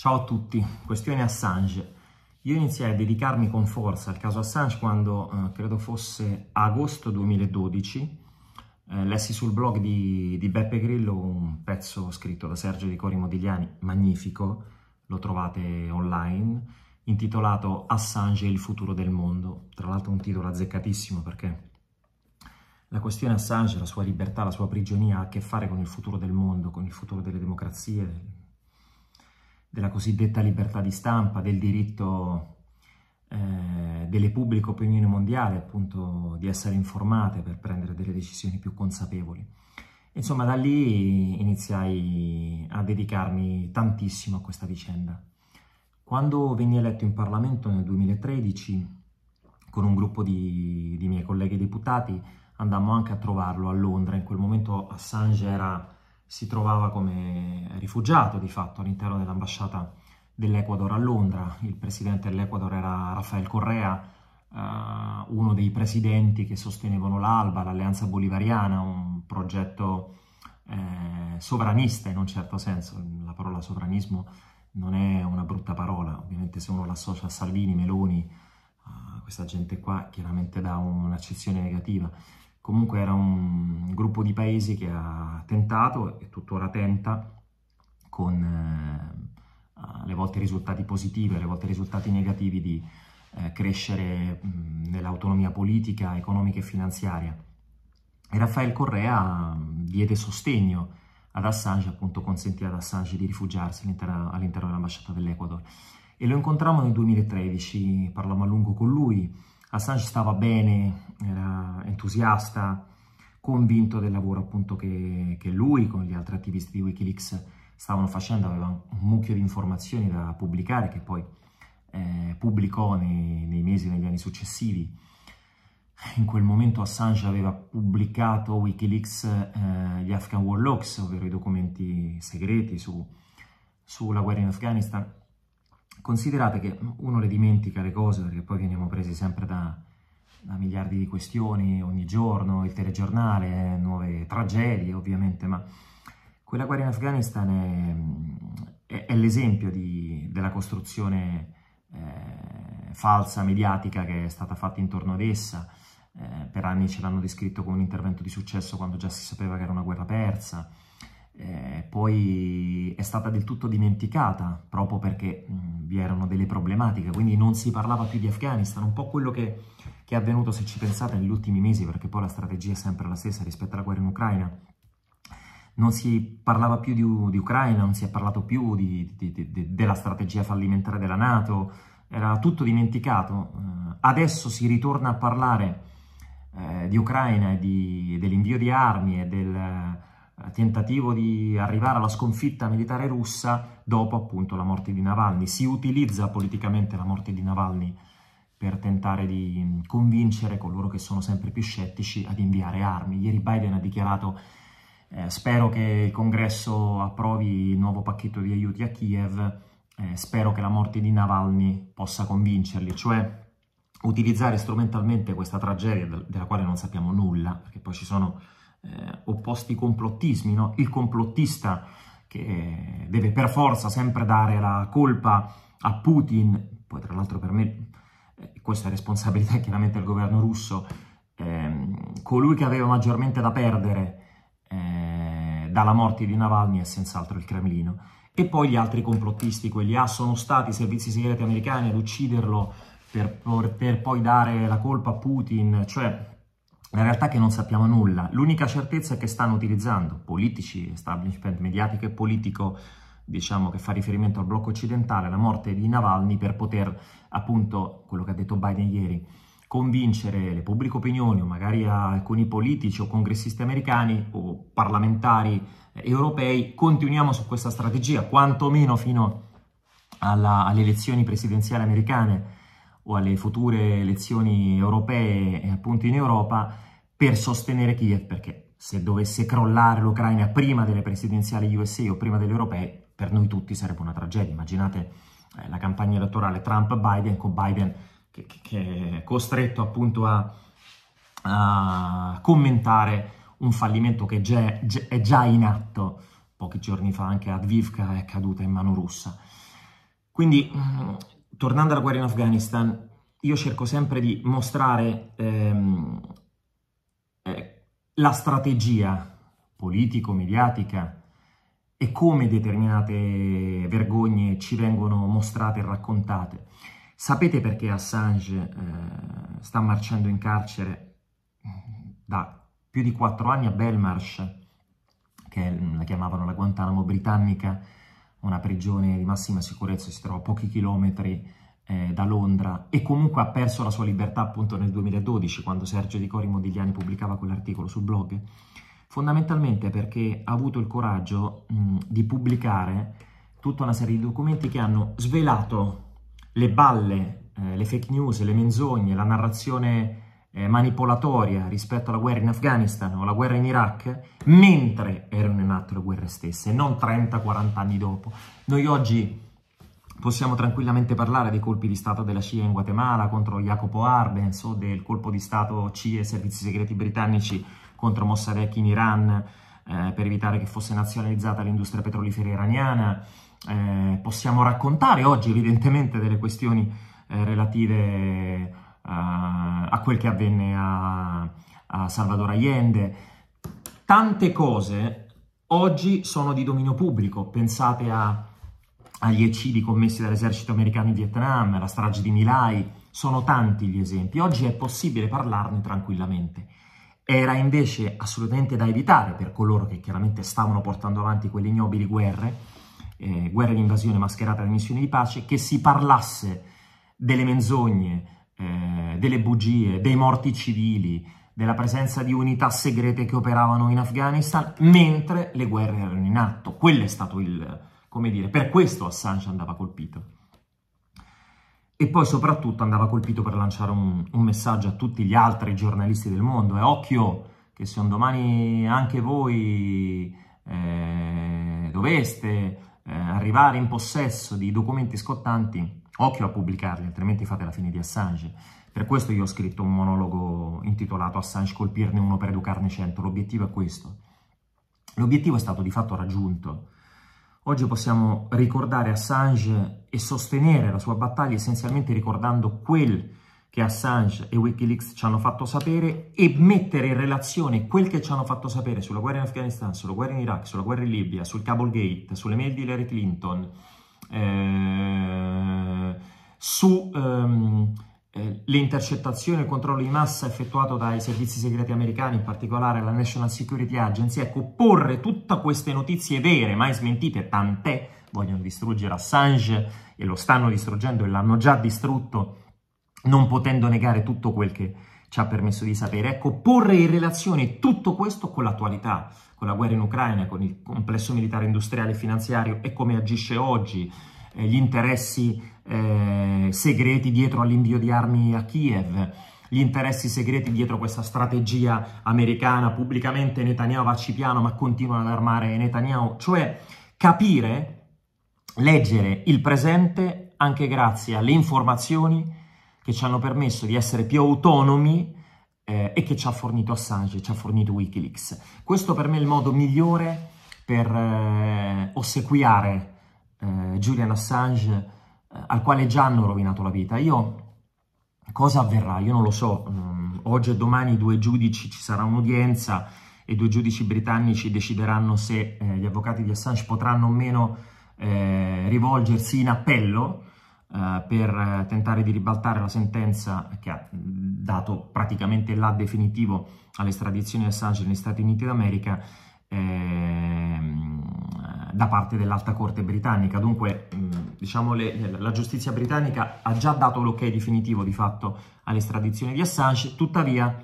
Ciao a tutti, questione Assange. Io iniziai a dedicarmi con forza al caso Assange quando eh, credo fosse agosto 2012. Eh, lessi sul blog di, di, Beppe Grillo un pezzo scritto da Sergio Di Cori Modigliani, magnifico, lo trovate online, intitolato Assange e il futuro del mondo. Tra l'altro un titolo azzeccatissimo perché la questione Assange, la sua libertà, la sua prigionia ha a che fare con il futuro del mondo, con il futuro delle democrazie, della cosiddetta libertà di stampa, del diritto eh, delle pubbliche opinioni mondiali, appunto di essere informate per prendere delle decisioni più consapevoli. Insomma, da lì iniziai a dedicarmi tantissimo a questa vicenda. Quando venni eletto in Parlamento nel 2013, con un gruppo di, di miei colleghi deputati, andammo anche a trovarlo a Londra. In quel momento Assange era si trovava come rifugiato di fatto all'interno dell'ambasciata dell'Ecuador a Londra. Il presidente dell'Ecuador era Rafael Correa, Uh, uno dei presidenti che sostenevano l'ALBA, l'Alleanza Bolivariana, un progetto eh, sovranista in un certo senso. La parola sovranismo non è una brutta parola, ovviamente se uno l'associa a Salvini, Meloni, uh, questa gente qua chiaramente dà un'accezione negativa comunque era un gruppo di paesi che ha tentato e tuttora tenta con eh, alle volte risultati positivi, alle volte risultati negativi di eh, crescere mh, nell'autonomia politica, economica e finanziaria. E Raffaele Correa mh, diede sostegno ad Assange, appunto consentì ad Assange di rifugiarsi all'interno, all'interno dell'ambasciata dell'Ecuador. E lo incontrammo nel 2013, parlammo a lungo con lui, Assange stava bene, era entusiasta, convinto del lavoro appunto che, che lui con gli altri attivisti di Wikileaks stavano facendo, aveva un mucchio di informazioni da pubblicare che poi eh, pubblicò nei, nei mesi e negli anni successivi. In quel momento Assange aveva pubblicato Wikileaks eh, gli Afghan War Logs, ovvero i documenti segreti su, sulla guerra in Afghanistan, Considerate che uno le dimentica le cose perché poi veniamo presi sempre da, da miliardi di questioni ogni giorno, il telegiornale, nuove tragedie ovviamente, ma quella guerra in Afghanistan è, è, è l'esempio della costruzione eh, falsa mediatica che è stata fatta intorno ad essa. Eh, per anni ce l'hanno descritto come un intervento di successo quando già si sapeva che era una guerra persa eh, poi è stata del tutto dimenticata proprio perché mh, vi erano delle problematiche, quindi non si parlava più di Afghanistan, un po' quello che, che, è avvenuto se ci pensate negli ultimi mesi, perché poi la strategia è sempre la stessa rispetto alla guerra in Ucraina. Non si parlava più di, di Ucraina, non si è parlato più di, di, della strategia fallimentare della Nato, era tutto dimenticato. Uh, adesso si ritorna a parlare uh, di Ucraina e dell'invio di armi e del, eh, tentativo di arrivare alla sconfitta militare russa dopo appunto la morte di Navalny. Si utilizza politicamente la morte di Navalny per tentare di mm, convincere coloro che sono sempre più scettici ad inviare armi. Ieri Biden ha dichiarato eh, spero che il congresso approvi il nuovo pacchetto di aiuti a Kiev, eh, spero che la morte di Navalny possa convincerli, cioè utilizzare strumentalmente questa tragedia della quale non sappiamo nulla, perché poi ci sono eh, opposti complottismi, no? il complottista che eh, deve per forza sempre dare la colpa a Putin, poi tra l'altro per me eh, questa è responsabilità chiaramente del governo russo, ehm, colui che aveva maggiormente da perdere eh, dalla morte di Navalny è senz'altro il Cremlino. E poi gli altri complottisti, quelli ah, sono stati i servizi segreti americani ad ucciderlo per, per poi dare la colpa a Putin, cioè la realtà è che non sappiamo nulla. L'unica certezza è che stanno utilizzando politici, establishment mediatico e politico, diciamo che fa riferimento al blocco occidentale, la morte di Navalny per poter, appunto, quello che ha detto Biden ieri, convincere le pubbliche opinioni o magari alcuni politici o congressisti americani o parlamentari europei, continuiamo su questa strategia, quantomeno fino alla, alle elezioni presidenziali americane o alle future elezioni europee e eh, appunto in Europa per sostenere Kiev, perché se dovesse crollare l'Ucraina prima delle presidenziali USA o prima delle europee, per noi tutti sarebbe una tragedia. Immaginate eh, la campagna elettorale Trump-Biden con Biden che, che, è costretto appunto a, a commentare un fallimento che già, già, è già in atto. Pochi giorni fa anche Advivka è caduta in mano russa. Quindi tornando alla guerra in Afghanistan, io cerco sempre di mostrare ehm, eh, la strategia politico-mediatica e come determinate vergogne ci vengono mostrate e raccontate. Sapete perché Assange eh, sta marciando in carcere da più di quattro anni a Belmarsh, che la chiamavano la Guantanamo britannica, una prigione di massima sicurezza, si trova a pochi chilometri eh, da Londra e comunque ha perso la sua libertà appunto nel 2012 quando Sergio Di Cori Modigliani pubblicava quell'articolo sul blog, fondamentalmente perché ha avuto il coraggio mh, di pubblicare tutta una serie di documenti che hanno svelato le balle, eh, le fake news, le menzogne, la narrazione eh, manipolatoria rispetto alla guerra in Afghanistan o alla guerra in Iraq, mentre erano in atto le guerre stesse, non 30-40 anni dopo. Noi oggi possiamo tranquillamente parlare dei colpi di Stato della CIA in Guatemala contro Jacopo Arbenz o del colpo di Stato CIA e servizi segreti britannici contro Mossadegh in Iran eh, per evitare che fosse nazionalizzata l'industria petrolifera iraniana. Eh, possiamo raccontare oggi evidentemente delle questioni eh, relative eh, a quel che avvenne a, a Salvador Allende. Tante cose oggi sono di dominio pubblico, pensate a, agli eccidi commessi dall'esercito americano in Vietnam, alla strage di Milai, sono tanti gli esempi. Oggi è possibile parlarne tranquillamente. Era invece assolutamente da evitare per coloro che chiaramente stavano portando avanti quelle ignobili guerre, eh, guerre di invasione mascherate da missioni di pace, che si parlasse delle menzogne, eh, delle bugie, dei morti civili, della presenza di unità segrete che operavano in Afghanistan mentre le guerre erano in atto. Quello è stato il, come dire, per questo Assange andava colpito. E poi soprattutto andava colpito per lanciare un, un messaggio a tutti gli altri giornalisti del mondo. E occhio che se un domani anche voi eh, doveste eh, arrivare in possesso di documenti scottanti, Occhio a pubblicarli, altrimenti fate la fine di Assange. Per questo io ho scritto un monologo intitolato Assange colpirne uno per educarne cento. L'obiettivo è questo. L'obiettivo è stato di fatto raggiunto. Oggi possiamo ricordare Assange e sostenere la sua battaglia essenzialmente ricordando quel che Assange e Wikileaks ci hanno fatto sapere e mettere in relazione quel che ci hanno fatto sapere sulla guerra in Afghanistan, sulla guerra in Iraq, sulla guerra in Libia, sul Cablegate, sulle mail di Hillary Clinton, eh, su ehm, eh, le intercettazioni e il controllo di massa effettuato dai servizi segreti americani, in particolare la National Security Agency, ecco, porre tutte queste notizie vere, mai smentite, tant'è, vogliono distruggere Assange e lo stanno distruggendo e l'hanno già distrutto, non potendo negare tutto quel che ci ha permesso di sapere. Ecco, porre in relazione tutto questo con l'attualità, con la guerra in Ucraina, con il complesso militare industriale e finanziario e come agisce oggi, eh, gli interessi eh, segreti dietro all'invio di armi a Kiev, gli interessi segreti dietro questa strategia americana, pubblicamente Netanyahu va cipiano ma continua ad armare Netanyahu, cioè capire, leggere il presente anche grazie alle informazioni che ci hanno permesso di essere più autonomi eh, e che ci ha fornito Assange, ci ha fornito Wikileaks. Questo per me è il modo migliore per eh, ossequiare eh, Julian Assange, eh, al quale già hanno rovinato la vita. Io cosa avverrà? Io non lo so. Um, oggi e domani due giudici ci sarà un'udienza e due giudici britannici decideranno se eh, gli avvocati di Assange potranno o meno eh, rivolgersi in appello eh, per tentare di ribaltare la sentenza che ha dato praticamente là definitivo all'estradizione di Assange negli Stati Uniti d'America ehm, da parte dell'alta corte britannica. Dunque, mm, diciamo, le, la giustizia britannica ha già dato l'ok definitivo di fatto all'estradizione di Assange, tuttavia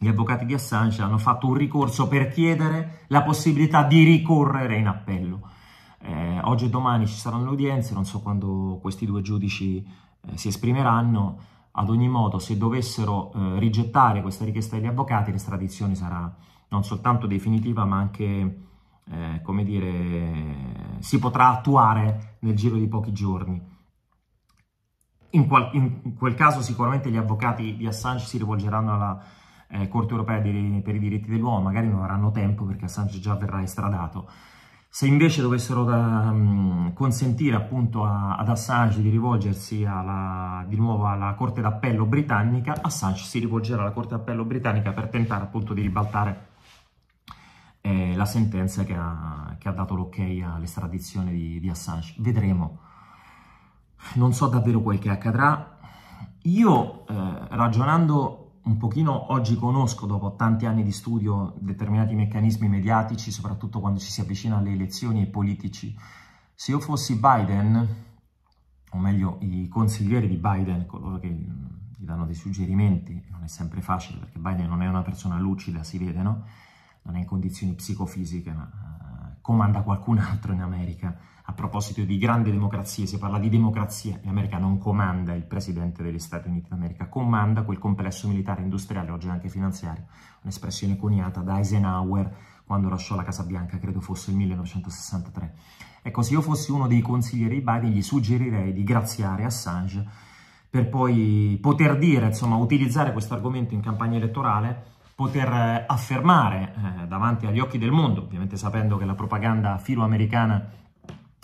gli avvocati di Assange hanno fatto un ricorso per chiedere la possibilità di ricorrere in appello. Eh, oggi e domani ci saranno le udienze, non so quando questi due giudici eh, si esprimeranno, ad ogni modo se dovessero eh, rigettare questa richiesta degli avvocati l'estradizione sarà non soltanto definitiva ma anche, eh, come dire, si potrà attuare nel giro di pochi giorni. In, qual- in quel caso sicuramente gli avvocati di Assange si rivolgeranno alla eh, Corte Europea per i diritti dell'uomo, magari non avranno tempo perché Assange già verrà estradato. Se invece dovessero um, consentire appunto a, ad Assange di rivolgersi alla, di nuovo alla Corte d'Appello britannica, Assange si rivolgerà alla Corte d'Appello britannica per tentare appunto di ribaltare eh, la sentenza che ha, che ha dato l'ok all'estradizione di, di Assange. Vedremo. Non so davvero quel che accadrà. Io, eh, ragionando un pochino oggi conosco dopo tanti anni di studio determinati meccanismi mediatici, soprattutto quando ci si avvicina alle elezioni e ai politici. Se io fossi Biden, o meglio i consiglieri di Biden, coloro che mm, gli danno dei suggerimenti, non è sempre facile perché Biden non è una persona lucida, si vede, no? Non è in condizioni psicofisiche, ma comanda qualcun altro in America. A proposito di grande democrazia, si parla di democrazia, in America non comanda il presidente degli Stati Uniti d'America, comanda quel complesso militare industriale, oggi anche finanziario, un'espressione coniata da Eisenhower quando lasciò la Casa Bianca, credo fosse il 1963. Ecco, se io fossi uno dei consiglieri Biden, gli suggerirei di graziare Assange per poi poter dire, insomma, utilizzare questo argomento in campagna elettorale poter eh, affermare eh, davanti agli occhi del mondo, ovviamente sapendo che la propaganda filoamericana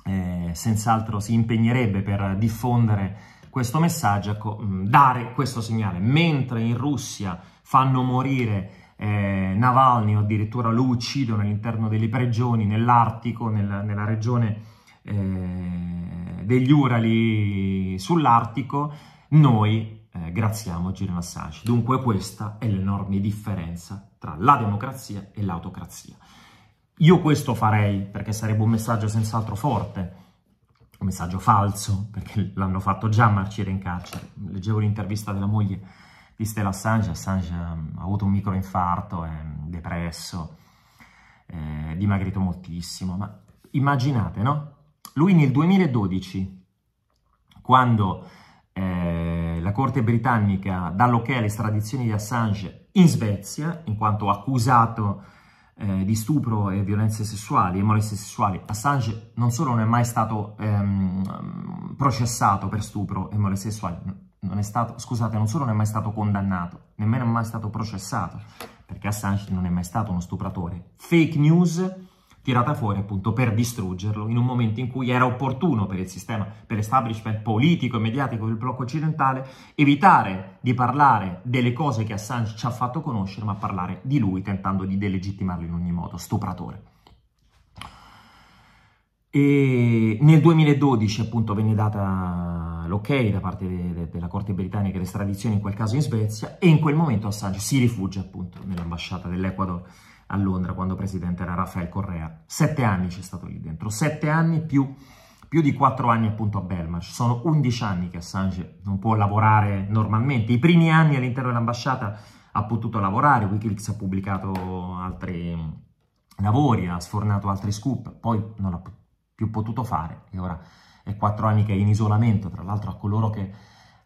eh, senz'altro si impegnerebbe per diffondere questo messaggio, ecco, mm, dare questo segnale. Mentre in Russia fanno morire eh, Navalny o addirittura lo uccidono all'interno delle prigioni nell'Artico, nella, nella regione eh, degli Urali sull'Artico, noi eh, graziamo Julian Assange. Dunque questa è l'enorme differenza tra la democrazia e l'autocrazia. Io questo farei perché sarebbe un messaggio senz'altro forte, un messaggio falso, perché l'hanno fatto già marcire in carcere. Leggevo l'intervista della moglie di Stella Assange, Assange mm, ha avuto un microinfarto, è depresso, è dimagrito moltissimo, ma immaginate, no? Lui nel 2012, quando eh, la Corte britannica dà l'ok all'estradizione di Assange in Svezia, in quanto accusato eh, di stupro e violenze sessuali e molestie sessuali. Assange non solo non è mai stato ehm, processato per stupro e molestie sessuali, non è stato, scusate, non solo non è mai stato condannato, nemmeno è mai stato processato, perché Assange non è mai stato uno stupratore. Fake news tirata fuori appunto per distruggerlo in un momento in cui era opportuno per il sistema, per l'establishment politico e mediatico del blocco occidentale evitare di parlare delle cose che Assange ci ha fatto conoscere, ma parlare di lui tentando di delegittimarlo in ogni modo, stupratore. E nel 2012 appunto venne data l'ok da parte de- de- della Corte britannica l'estradizione in quel caso in Svezia e in quel momento Assange si rifugia appunto nell'ambasciata dell'Ecuador a Londra quando presidente era Rafael Correa. Sette anni c'è stato lì dentro, sette anni più, più di quattro anni appunto a Belmarsh. Sono undici anni che Assange non può lavorare normalmente. I primi anni all'interno dell'ambasciata ha potuto lavorare, Wikileaks ha pubblicato altri lavori, ha sfornato altri scoop, poi non ha più potuto fare e ora è quattro anni che è in isolamento, tra l'altro a coloro che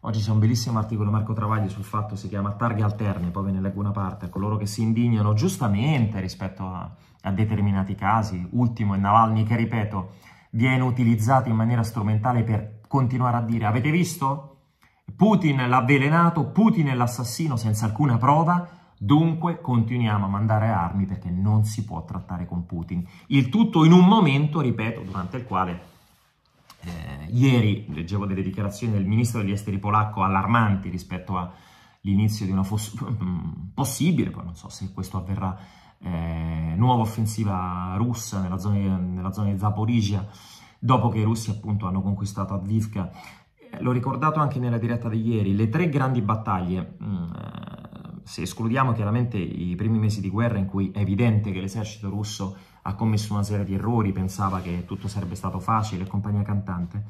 Oggi c'è un bellissimo articolo di Marco Travagli sul fatto, si chiama Targhe alterne, poi ve ne leggo una parte, a coloro che si indignano giustamente rispetto a, a determinati casi. Ultimo è Navalny che, ripeto, viene utilizzato in maniera strumentale per continuare a dire avete visto? Putin l'ha avvelenato, Putin è l'assassino senza alcuna prova, dunque continuiamo a mandare armi perché non si può trattare con Putin. Il tutto in un momento, ripeto, durante il quale eh, ieri leggevo delle dichiarazioni del ministro degli esteri polacco allarmanti rispetto all'inizio di una foss- possibile, poi non so se questo avverrà, eh, nuova offensiva russa nella zona, nella zona di Zaporizia, dopo che i russi appunto hanno conquistato Avdivka. Eh, l'ho ricordato anche nella diretta di ieri, le tre grandi battaglie, mm, eh, se escludiamo chiaramente i primi mesi di guerra in cui è evidente che l'esercito russo ha commesso una serie di errori, pensava che tutto sarebbe stato facile compagnia cantante.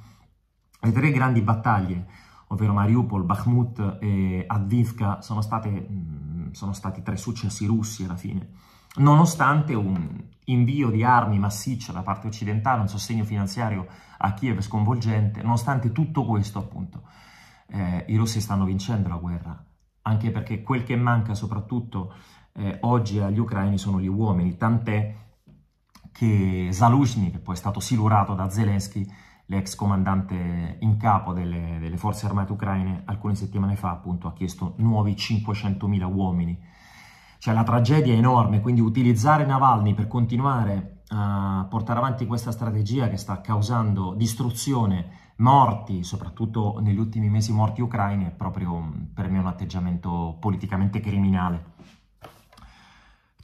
Le tre grandi battaglie, ovvero Mariupol, Bakhmut e Avdivka, sono, mm, sono, stati tre successi russi alla fine, nonostante un invio di armi massiccio da parte occidentale, un sostegno finanziario a Kiev sconvolgente, nonostante tutto questo appunto, eh, i russi stanno vincendo la guerra, anche perché quel che manca soprattutto eh, oggi agli ucraini sono gli uomini, tant'è che Zaluzhny, che poi è stato silurato da Zelensky, l'ex comandante in capo delle, delle forze armate ucraine, alcune settimane fa appunto ha chiesto nuovi 500.000 uomini. Cioè la tragedia è enorme, quindi utilizzare Navalny per continuare a portare avanti questa strategia che sta causando distruzione, morti, soprattutto negli ultimi mesi morti ucraini, è proprio mm, per me un atteggiamento politicamente criminale.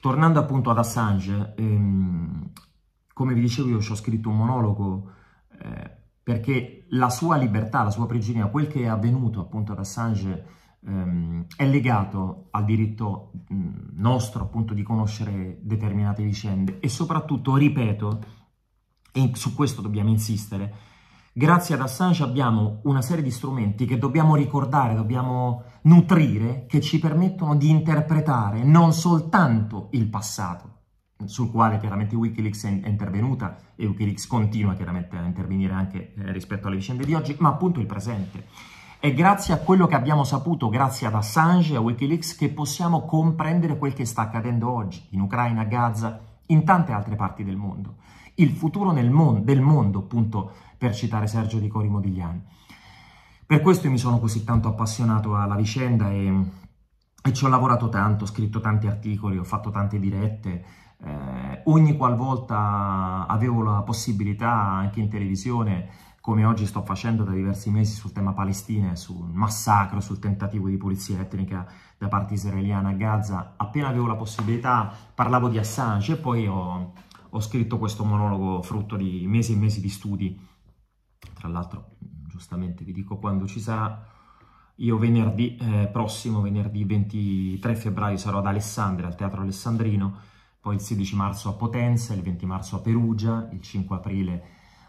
Tornando appunto ad Assange, ehm, come vi dicevo io ci ho scritto un monologo eh, perché la sua libertà, la sua prigionia, quel che è avvenuto appunto ad Assange ehm, è legato al diritto mm, nostro appunto di conoscere determinate vicende e soprattutto, ripeto, e su questo dobbiamo insistere, grazie ad Assange abbiamo una serie di strumenti che dobbiamo ricordare, dobbiamo nutrire, che ci permettono di interpretare non soltanto il passato, sul quale chiaramente Wikileaks è intervenuta e Wikileaks continua chiaramente a intervenire anche eh, rispetto alle vicende di oggi, ma appunto il presente. È grazie a quello che abbiamo saputo, grazie ad Assange e a Wikileaks, che possiamo comprendere quel che sta accadendo oggi in Ucraina, Gaza, in tante altre parti del mondo. Il futuro mon- del mondo, appunto, per citare Sergio Di Cori Modigliani. Per questo mi sono così tanto appassionato alla vicenda e, e ci ho lavorato tanto, ho scritto tanti articoli, ho fatto tante dirette, eh, ogni qualvolta avevo la possibilità anche in televisione, come oggi sto facendo da diversi mesi sul tema Palestina, sul massacro, sul tentativo di pulizia etnica da parte israeliana a Gaza, appena avevo la possibilità parlavo di Assange e poi ho, ho scritto questo monologo frutto di mesi e mesi di studi. Tra l'altro, giustamente vi dico quando ci sarà, io venerdì eh, prossimo, venerdì 23 febbraio, sarò ad Alessandria, al Teatro Alessandrino, poi il 16 marzo a Potenza, il 20 marzo a Perugia, il 5 aprile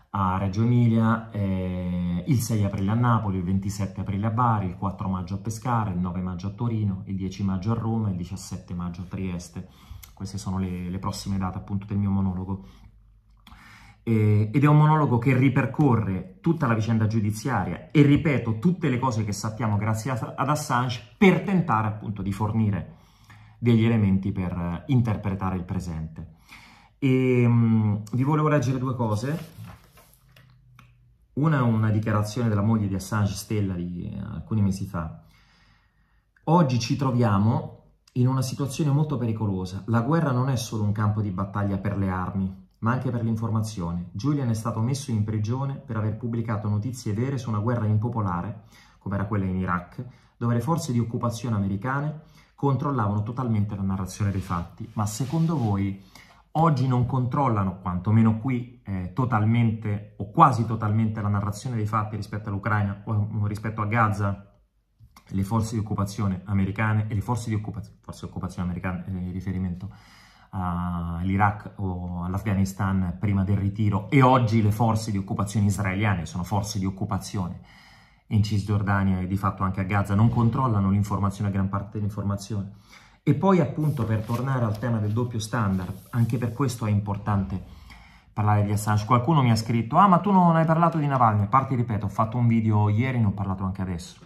a Reggio Emilia, eh, il 6 aprile a Napoli, il 27 aprile a Bari, il 4 maggio a Pescara, il 9 maggio a Torino, il 10 maggio a Roma, e il 17 maggio a Trieste. Queste sono le, le prossime date appunto del mio monologo. ed è un monologo che ripercorre tutta la vicenda giudiziaria e ripeto tutte le cose che sappiamo grazie ad Assange per tentare appunto di fornire degli elementi per eh, interpretare il presente. E, mh, mm, vi volevo leggere due cose. Una è una dichiarazione della moglie di Assange Stella di eh, alcuni mesi fa. Oggi ci troviamo in una situazione molto pericolosa. La guerra non è solo un campo di battaglia per le armi, ma anche per l'informazione. Julian è stato messo in prigione per aver pubblicato notizie vere su una guerra impopolare, come era quella in Iraq, dove le forze di occupazione americane controllavano totalmente la narrazione dei fatti, ma secondo voi oggi non controllano, quantomeno qui, eh, totalmente o quasi totalmente la narrazione dei fatti rispetto all'Ucraina o rispetto a Gaza? Le forze di occupazione americane e le forze di occupaz- forze occupazione, americane, eh, riferimento all'Iraq o all'Afghanistan prima del ritiro e oggi le forze di occupazione israeliane sono forze di occupazione in Cisgiordania e di fatto anche a Gaza, non controllano l'informazione, gran parte dell'informazione. E poi appunto per tornare al tema del doppio standard, anche per questo è importante parlare di Assange. Qualcuno mi ha scritto, ah ma tu non hai parlato di Navalny, a parte ripeto, ho fatto un video ieri, ne ho parlato anche adesso.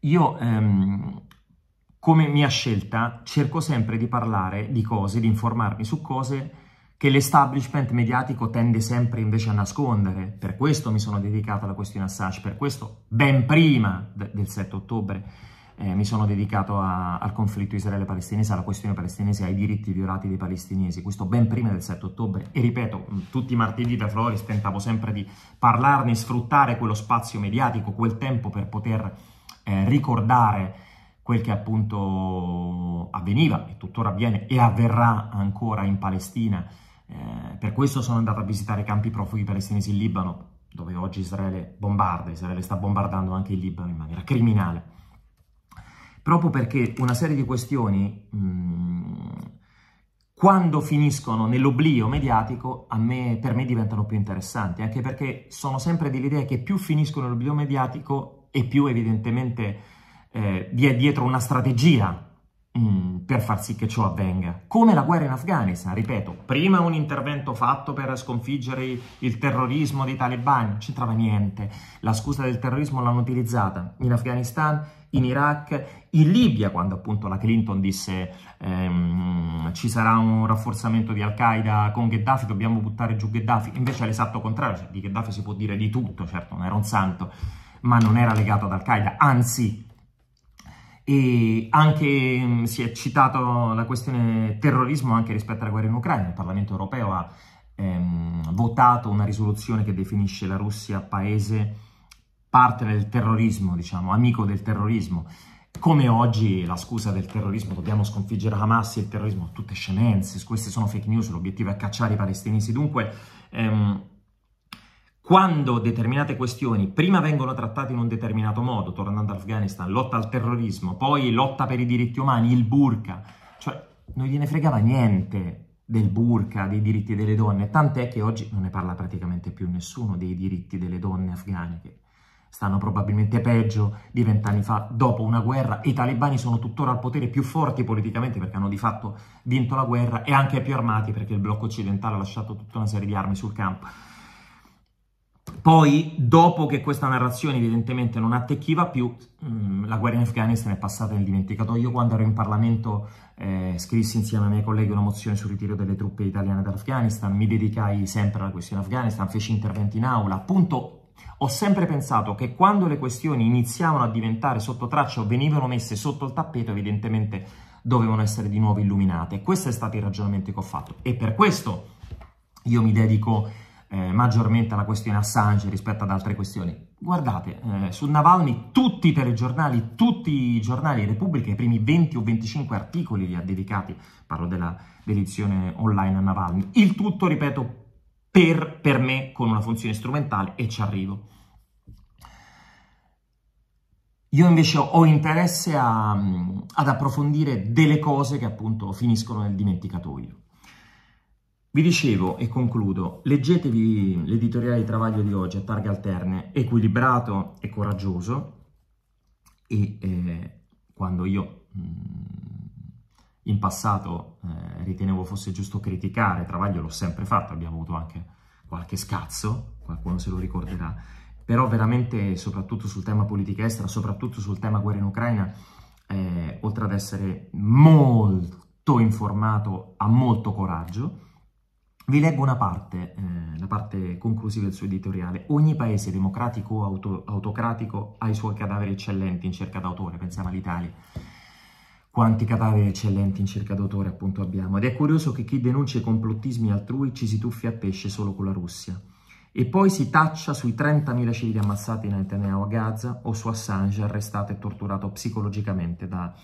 Io ehm, come mia scelta cerco sempre di parlare di cose, di informarmi su cose che l'establishment mediatico tende sempre invece a nascondere. Per questo mi sono dedicato alla questione Assange, per questo ben prima de- del 7 ottobre eh, mi sono dedicato a- al conflitto israele-palestinese, alla questione palestinese, ai diritti violati dei palestinesi, questo ben prima del 7 ottobre. E ripeto, tutti i martedì da Floris tentavo sempre di parlarne, sfruttare quello spazio mediatico, quel tempo per poter eh, ricordare quel che appunto avveniva e tuttora avviene e avverrà ancora in Palestina eh, per questo sono andato a visitare i campi profughi palestinesi in Libano, dove oggi Israele bombarda, Israele sta bombardando anche il Libano in maniera criminale. Proprio perché una serie di questioni, mh, mm, quando finiscono nell'oblio mediatico, me, per me diventano più interessanti, anche perché sono sempre dell'idea che più finiscono nell'oblio mediatico e più evidentemente eh, vi è dietro una strategia mm, per far sì che ciò avvenga. Come la guerra in Afghanistan, ripeto, prima un intervento fatto per sconfiggere il terrorismo dei talebani, non c'entrava niente, la scusa del terrorismo l'hanno utilizzata in Afghanistan, in Iraq, in Libia, quando appunto la Clinton disse ehm, ci sarà un rafforzamento di Al-Qaeda con Gheddafi, dobbiamo buttare giù Gheddafi, invece è l'esatto contrario, cioè, di Gheddafi si può dire di tutto, certo non era un santo, ma non era legato ad Al-Qaeda, anzi e anche mm, si è citato la questione terrorismo anche rispetto alla guerra in Ucraina. Il Parlamento europeo ha ehm, votato una risoluzione che definisce la Russia paese parte del terrorismo, diciamo, amico del terrorismo. Come oggi la scusa del terrorismo, dobbiamo sconfiggere Hamas e il terrorismo, tutte scemenze, queste sono fake news, l'obiettivo è cacciare i palestinesi. Dunque, ehm, quando determinate questioni prima vengono trattate in un determinato modo, tornando all'Afghanistan, lotta al terrorismo, poi lotta per i diritti umani, il burka, cioè non gliene fregava niente del burka, dei diritti delle donne, tant'è che oggi non ne parla praticamente più nessuno dei diritti delle donne afghane, che stanno probabilmente peggio di vent'anni fa, dopo una guerra. I talebani sono tuttora al potere più forti politicamente perché hanno di fatto vinto la guerra e anche più armati perché il blocco occidentale ha lasciato tutta una serie di armi sul campo. Poi, dopo che questa narrazione evidentemente non attecchiva più, mh, mm, la guerra in Afghanistan è passata nel dimenticato. Io quando ero in Parlamento eh, scrissi insieme ai miei colleghi una mozione sul ritiro delle truppe italiane dall'Afghanistan, mi dedicai sempre alla questione Afghanistan, feci interventi in aula, appunto ho sempre pensato che quando le questioni iniziavano a diventare sotto traccia o venivano messe sotto il tappeto, evidentemente dovevano essere di nuovo illuminate. Questo è stato il ragionamento che ho fatto e per questo io mi dedico eh, maggiormente alla questione Assange rispetto ad altre questioni. Guardate, eh, su Navalny tutti i telegiornali, tutti i giornali Repubblica, i primi 20 o 25 articoli li ha dedicati, parlo della dedizione online a Navalny, il tutto, ripeto, per, per me con una funzione strumentale e ci arrivo. Io invece ho interesse a, ad approfondire delle cose che appunto finiscono nel dimenticatoio. Vi dicevo e concludo, leggetevi l'editoriale di Travaglio di oggi a targhe alterne, equilibrato e coraggioso, e eh, quando io mh, mm, in passato eh, ritenevo fosse giusto criticare Travaglio, l'ho sempre fatto, abbiamo avuto anche qualche scazzo, qualcuno se lo ricorderà, però veramente soprattutto sul tema politica estera, soprattutto sul tema guerra in Ucraina, eh, oltre ad essere molto informato, ha molto coraggio, vi leggo una parte, eh, la parte conclusiva del suo editoriale. Ogni paese democratico o auto- autocratico ha i suoi cadaveri eccellenti in cerca d'autore, pensiamo all'Italia. Quanti cadaveri eccellenti in cerca d'autore appunto abbiamo. Ed è curioso che chi denuncia i complottismi altrui ci si tuffi a pesce solo con la Russia. E poi si taccia sui 30.000 civili ammazzati in Netanyahu a Gaza o su Assange arrestato e torturato psicologicamente dal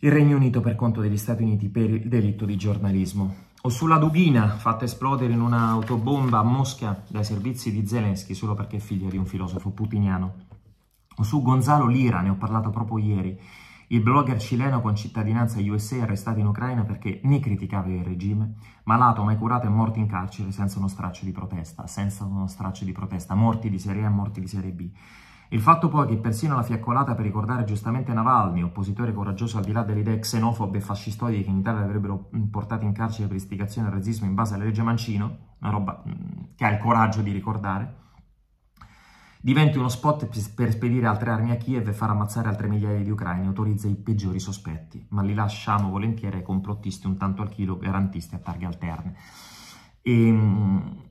Regno Unito per conto degli Stati Uniti per il delitto di giornalismo o sulla Dubina fatta esplodere in un'autobomba a Mosca dai servizi di Zelensky solo perché è figlia di un filosofo putiniano, o su Gonzalo Lira, ne ho parlato proprio ieri, il blogger cileno con cittadinanza USA arrestato in Ucraina perché ne criticava il regime, malato mai curato e morto in carcere senza uno straccio di protesta, senza uno straccio di protesta, morti di serie A, morti di serie B. Il fatto poi che persino la fiaccolata per ricordare giustamente Navalny, oppositore coraggioso al di là delle idee xenofobe e fascistoide che in Italia avrebbero portato in carcere per istigazione al razzismo in base alla legge Mancino, una roba mm, che ha il coraggio di ricordare, diventi uno spot per spedire altre armi a Kiev e far ammazzare altre migliaia di ucraini, autorizza i peggiori sospetti, ma li lasciamo volentieri ai complottisti un tanto al chilo garantisti a targhe alterne. E, ehm,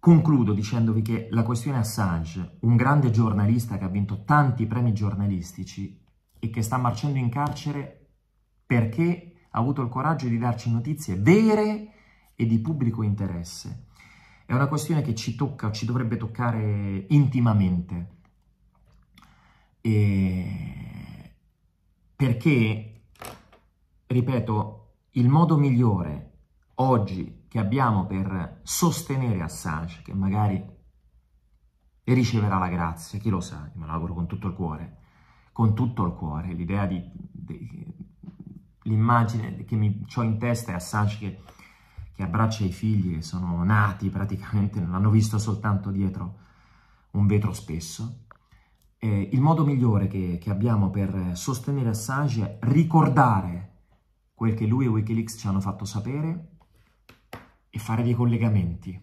Concludo dicendovi che la questione Assange, un grande giornalista che ha vinto tanti premi giornalistici e che sta marcendo in carcere perché ha avuto il coraggio di darci notizie vere e di pubblico interesse, è una questione che ci tocca, ci dovrebbe toccare intimamente. E perché, ripeto, il modo migliore oggi che abbiamo per sostenere Assange, che magari riceverà la grazia, chi lo sa, me lo auguro con tutto il cuore, con tutto il cuore, l'idea di, di l'immagine che mi ho in testa è Assange che, che, abbraccia i figli che sono nati praticamente, non l'hanno visto soltanto dietro un vetro spesso. E il modo migliore che, che abbiamo per sostenere Assange è ricordare quel che lui e Wikileaks ci hanno fatto sapere e fare dei collegamenti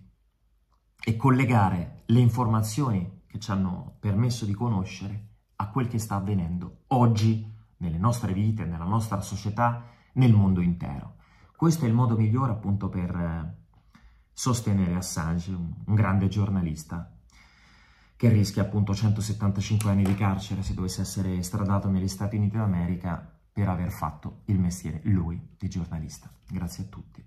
e collegare le informazioni che ci hanno permesso di conoscere a quel che sta avvenendo oggi nelle nostre vite, nella nostra società, nel mondo intero. Questo è il modo migliore appunto per eh, sostenere Assange, un grande giornalista che rischia appunto 175 anni di carcere se dovesse essere stradato negli Stati Uniti d'America per aver fatto il mestiere lui di giornalista. Grazie a tutti.